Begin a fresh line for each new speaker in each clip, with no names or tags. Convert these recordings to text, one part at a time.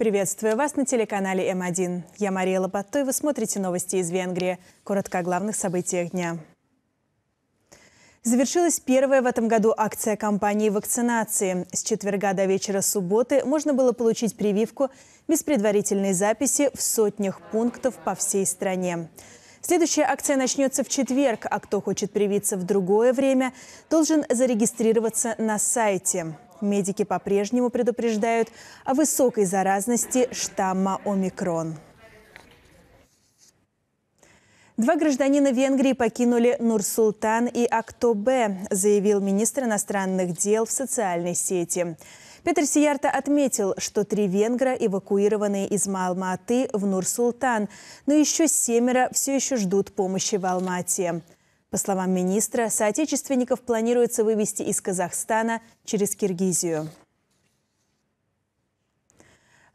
Приветствую вас на телеканале М1. Я Мария Лопатой. вы смотрите новости из Венгрии. Коротко о главных событиях дня. Завершилась первая в этом году акция кампании вакцинации. С четверга до вечера субботы можно было получить прививку без предварительной записи в сотнях пунктов по всей стране. Следующая акция начнется в четверг, а кто хочет привиться в другое время, должен зарегистрироваться на сайте. Медики по-прежнему предупреждают о высокой заразности штамма «Омикрон». Два гражданина Венгрии покинули Нур-Султан и Актобе, заявил министр иностранных дел в социальной сети. Петр Сиярта отметил, что три венгра эвакуированы из Малматы в Нур-Султан, но еще семеро все еще ждут помощи в Алмате. По словам министра, соотечественников планируется вывести из Казахстана через Киргизию.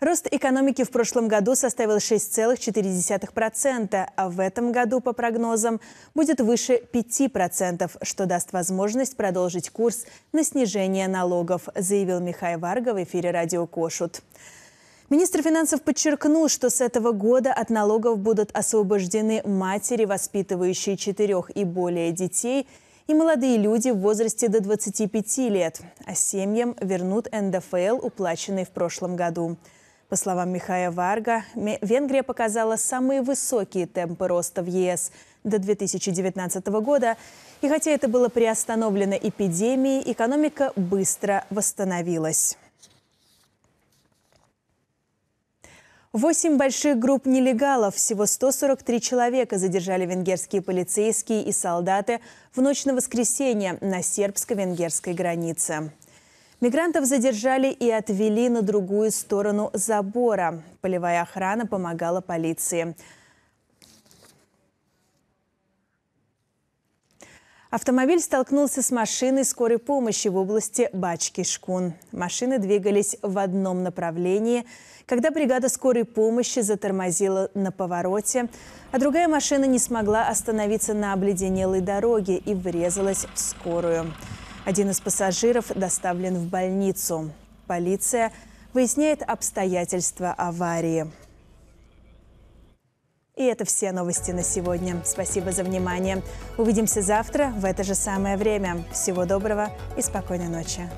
Рост экономики в прошлом году составил 6,4%, а в этом году, по прогнозам, будет выше 5%, что даст возможность продолжить курс на снижение налогов, заявил Михай Варга в эфире «Радио Кошут». Министр финансов подчеркнул, что с этого года от налогов будут освобождены матери, воспитывающие четырех и более детей, и молодые люди в возрасте до 25 лет, а семьям вернут НДФЛ, уплаченный в прошлом году. По словам Михая Варга, Венгрия показала самые высокие темпы роста в ЕС до 2019 года. И хотя это было приостановлено эпидемией, экономика быстро восстановилась. Восемь больших групп нелегалов, всего 143 человека задержали венгерские полицейские и солдаты в ночь на воскресенье на сербско-венгерской границе. Мигрантов задержали и отвели на другую сторону забора. Полевая охрана помогала полиции. Автомобиль столкнулся с машиной скорой помощи в области Бачки-Шкун. Машины двигались в одном направлении. Когда бригада скорой помощи затормозила на повороте, а другая машина не смогла остановиться на обледенелой дороге и врезалась в скорую. Один из пассажиров доставлен в больницу. Полиция выясняет обстоятельства аварии. И это все новости на сегодня. Спасибо за внимание. Увидимся завтра в это же самое время. Всего доброго и спокойной ночи.